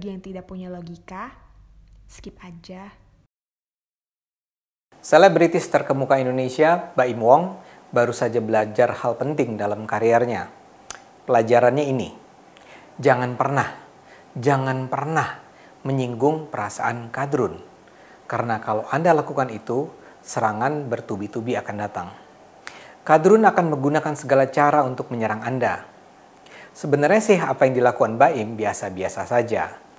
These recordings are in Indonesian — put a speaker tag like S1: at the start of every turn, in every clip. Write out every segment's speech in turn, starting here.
S1: bagi yang tidak punya logika, skip aja. Selebritis terkemuka Indonesia, Baim Wong, baru saja belajar hal penting dalam karirnya. Pelajarannya ini, jangan pernah, jangan pernah menyinggung perasaan kadrun. Karena kalau Anda lakukan itu, serangan bertubi-tubi akan datang. Kadrun akan menggunakan segala cara untuk menyerang Anda. Sebenarnya sih apa yang dilakukan Baim biasa-biasa saja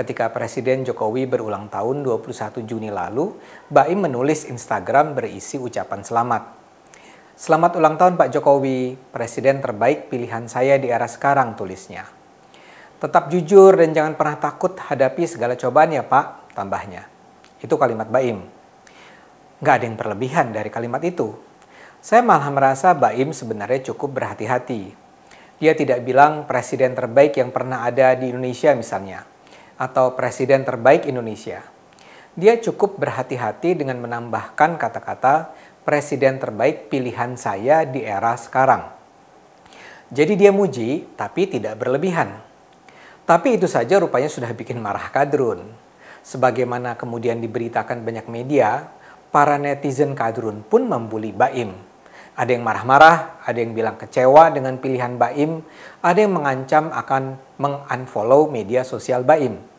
S1: ketika Presiden Jokowi berulang tahun 21 Juni lalu, Baim menulis Instagram berisi ucapan selamat. Selamat ulang tahun Pak Jokowi, Presiden terbaik pilihan saya di era sekarang tulisnya. Tetap jujur dan jangan pernah takut hadapi segala cobaan ya Pak, tambahnya. Itu kalimat Baim. Gak ada yang berlebihan dari kalimat itu. Saya malah merasa Baim sebenarnya cukup berhati-hati. Dia tidak bilang presiden terbaik yang pernah ada di Indonesia misalnya atau Presiden Terbaik Indonesia. Dia cukup berhati-hati dengan menambahkan kata-kata Presiden Terbaik Pilihan Saya di era sekarang. Jadi dia muji, tapi tidak berlebihan. Tapi itu saja rupanya sudah bikin marah kadrun. Sebagaimana kemudian diberitakan banyak media, para netizen kadrun pun membuli Baim. Ada yang marah-marah, ada yang bilang kecewa dengan pilihan Baim, ada yang mengancam akan mengunfollow media sosial Baim.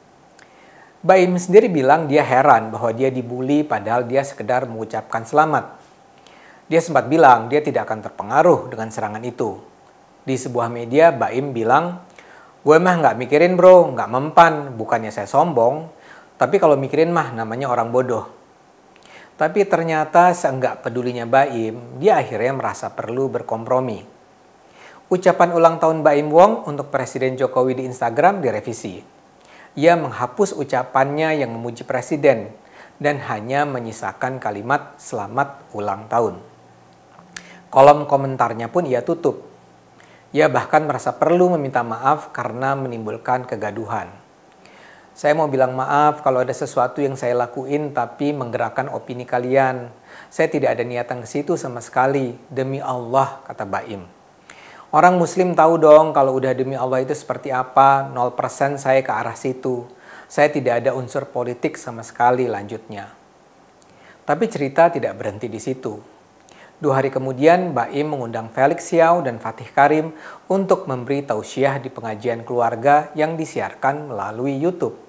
S1: Baim sendiri bilang dia heran bahwa dia dibully padahal dia sekedar mengucapkan selamat. Dia sempat bilang dia tidak akan terpengaruh dengan serangan itu. Di sebuah media, Baim bilang, Gue mah nggak mikirin bro, nggak mempan, bukannya saya sombong, tapi kalau mikirin mah namanya orang bodoh. Tapi ternyata seenggak pedulinya Baim, dia akhirnya merasa perlu berkompromi. Ucapan ulang tahun Baim Wong untuk Presiden Jokowi di Instagram direvisi ia menghapus ucapannya yang memuji presiden dan hanya menyisakan kalimat selamat ulang tahun. Kolom komentarnya pun ia tutup. Ia bahkan merasa perlu meminta maaf karena menimbulkan kegaduhan. Saya mau bilang maaf kalau ada sesuatu yang saya lakuin tapi menggerakkan opini kalian. Saya tidak ada niatan ke situ sama sekali. Demi Allah, kata Baim. Orang muslim tahu dong kalau udah demi Allah itu seperti apa, 0% saya ke arah situ. Saya tidak ada unsur politik sama sekali lanjutnya. Tapi cerita tidak berhenti di situ. Dua hari kemudian, Baim mengundang Felix Xiao dan Fatih Karim untuk memberi tausiah di pengajian keluarga yang disiarkan melalui YouTube.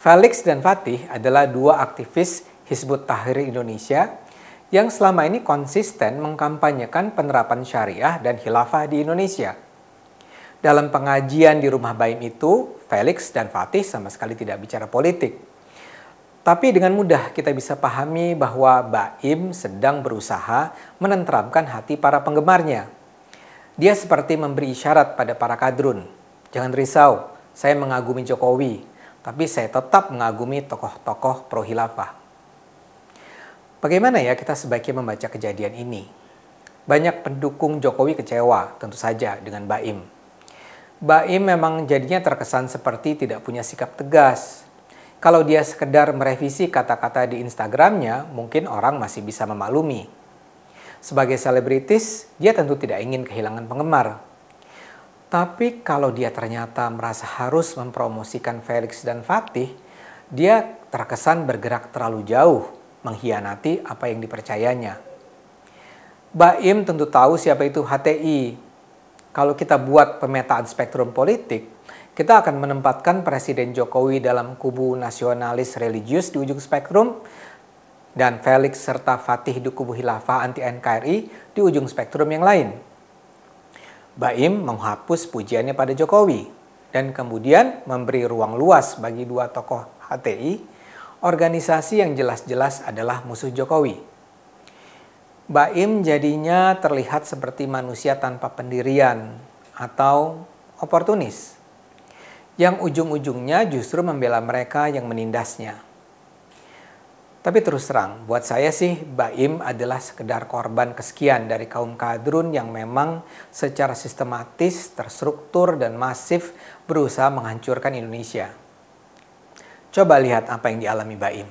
S1: Felix dan Fatih adalah dua aktivis Hizbut Tahrir Indonesia yang selama ini konsisten mengkampanyekan penerapan syariah dan khilafah di Indonesia. Dalam pengajian di rumah Baim itu, Felix dan Fatih sama sekali tidak bicara politik. Tapi dengan mudah kita bisa pahami bahwa Baim sedang berusaha menenteramkan hati para penggemarnya. Dia seperti memberi isyarat pada para kadrun. Jangan risau, saya mengagumi Jokowi, tapi saya tetap mengagumi tokoh-tokoh pro hilafah Bagaimana ya kita sebaiknya membaca kejadian ini? Banyak pendukung Jokowi kecewa, tentu saja dengan Baim. Baim memang jadinya terkesan seperti tidak punya sikap tegas. Kalau dia sekedar merevisi kata-kata di Instagramnya, mungkin orang masih bisa memaklumi. Sebagai selebritis, dia tentu tidak ingin kehilangan penggemar. Tapi kalau dia ternyata merasa harus mempromosikan Felix dan Fatih, dia terkesan bergerak terlalu jauh mengkhianati apa yang dipercayanya. Baim tentu tahu siapa itu HTI. Kalau kita buat pemetaan spektrum politik, kita akan menempatkan Presiden Jokowi dalam kubu nasionalis religius di ujung spektrum dan Felix serta Fatih di kubu hilafah anti NKRI di ujung spektrum yang lain. Baim menghapus pujiannya pada Jokowi dan kemudian memberi ruang luas bagi dua tokoh HTI organisasi yang jelas-jelas adalah musuh Jokowi. Baim jadinya terlihat seperti manusia tanpa pendirian atau oportunis, yang ujung-ujungnya justru membela mereka yang menindasnya. Tapi terus terang, buat saya sih Baim adalah sekedar korban kesekian dari kaum kadrun yang memang secara sistematis, terstruktur, dan masif berusaha menghancurkan Indonesia. Coba lihat apa yang dialami Baim.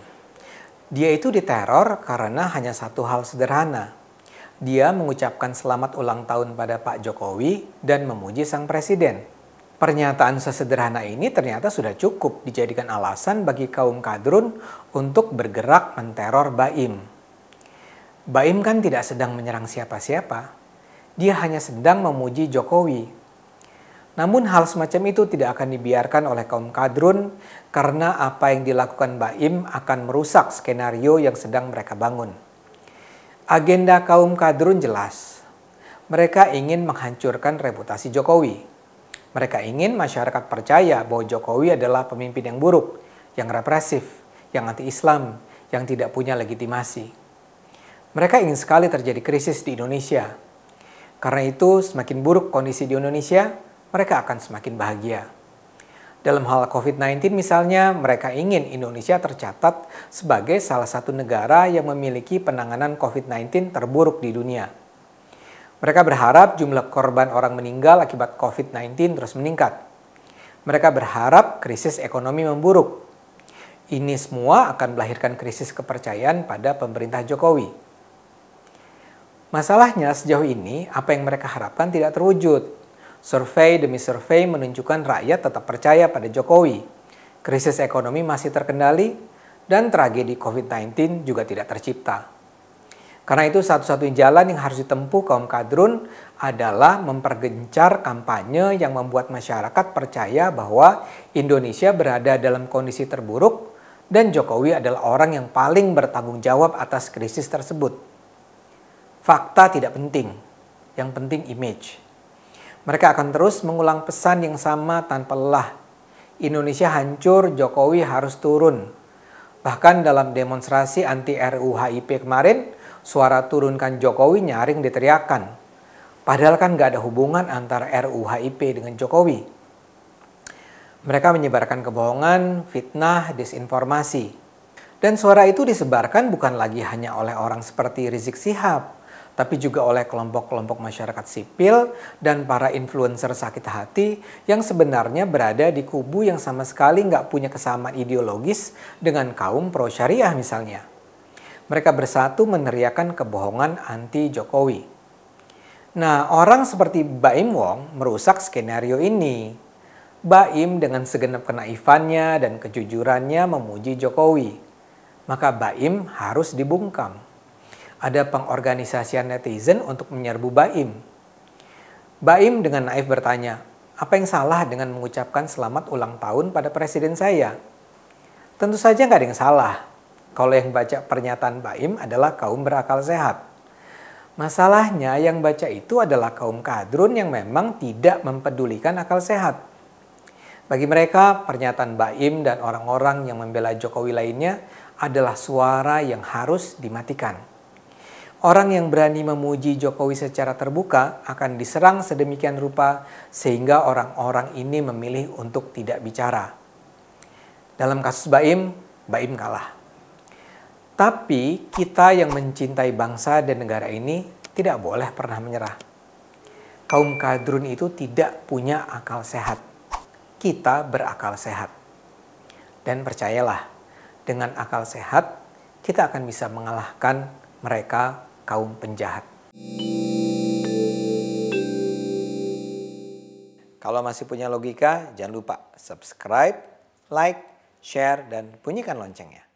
S1: Dia itu diteror karena hanya satu hal sederhana. Dia mengucapkan selamat ulang tahun pada Pak Jokowi dan memuji sang presiden. Pernyataan sesederhana ini ternyata sudah cukup dijadikan alasan bagi kaum kadrun untuk bergerak menteror Baim. Baim kan tidak sedang menyerang siapa-siapa. Dia hanya sedang memuji Jokowi namun hal semacam itu tidak akan dibiarkan oleh kaum kadrun karena apa yang dilakukan Baim akan merusak skenario yang sedang mereka bangun. Agenda kaum kadrun jelas. Mereka ingin menghancurkan reputasi Jokowi. Mereka ingin masyarakat percaya bahwa Jokowi adalah pemimpin yang buruk, yang represif, yang anti-Islam, yang tidak punya legitimasi. Mereka ingin sekali terjadi krisis di Indonesia. Karena itu, semakin buruk kondisi di Indonesia, mereka akan semakin bahagia. Dalam hal COVID-19 misalnya, mereka ingin Indonesia tercatat sebagai salah satu negara yang memiliki penanganan COVID-19 terburuk di dunia. Mereka berharap jumlah korban orang meninggal akibat COVID-19 terus meningkat. Mereka berharap krisis ekonomi memburuk. Ini semua akan melahirkan krisis kepercayaan pada pemerintah Jokowi. Masalahnya sejauh ini, apa yang mereka harapkan tidak terwujud Survei demi survei menunjukkan rakyat tetap percaya pada Jokowi. Krisis ekonomi masih terkendali dan tragedi COVID-19 juga tidak tercipta. Karena itu satu-satunya jalan yang harus ditempuh kaum kadrun adalah mempergencar kampanye yang membuat masyarakat percaya bahwa Indonesia berada dalam kondisi terburuk dan Jokowi adalah orang yang paling bertanggung jawab atas krisis tersebut. Fakta tidak penting, yang penting image. Mereka akan terus mengulang pesan yang sama tanpa lelah. Indonesia hancur, Jokowi harus turun. Bahkan dalam demonstrasi anti RUHIP kemarin, suara turunkan Jokowi nyaring diteriakkan. Padahal kan gak ada hubungan antara RUHIP dengan Jokowi. Mereka menyebarkan kebohongan, fitnah, disinformasi. Dan suara itu disebarkan bukan lagi hanya oleh orang seperti Rizik Sihab, tapi juga oleh kelompok-kelompok masyarakat sipil dan para influencer sakit hati yang sebenarnya berada di kubu yang sama sekali nggak punya kesamaan ideologis dengan kaum pro syariah misalnya. Mereka bersatu meneriakan kebohongan anti Jokowi. Nah, orang seperti Baim Wong merusak skenario ini. Baim dengan segenap kenaifannya dan kejujurannya memuji Jokowi. Maka Baim harus dibungkam ada pengorganisasian netizen untuk menyerbu Baim. Baim dengan naif bertanya, apa yang salah dengan mengucapkan selamat ulang tahun pada presiden saya? Tentu saja nggak ada yang salah. Kalau yang baca pernyataan Baim adalah kaum berakal sehat. Masalahnya yang baca itu adalah kaum kadrun yang memang tidak mempedulikan akal sehat. Bagi mereka, pernyataan Baim dan orang-orang yang membela Jokowi lainnya adalah suara yang harus dimatikan. Orang yang berani memuji Jokowi secara terbuka akan diserang sedemikian rupa sehingga orang-orang ini memilih untuk tidak bicara. Dalam kasus Baim, Baim kalah. Tapi kita yang mencintai bangsa dan negara ini tidak boleh pernah menyerah. Kaum kadrun itu tidak punya akal sehat. Kita berakal sehat. Dan percayalah, dengan akal sehat kita akan bisa mengalahkan mereka kaum penjahat. Kalau masih punya logika, jangan lupa subscribe, like, share, dan bunyikan loncengnya.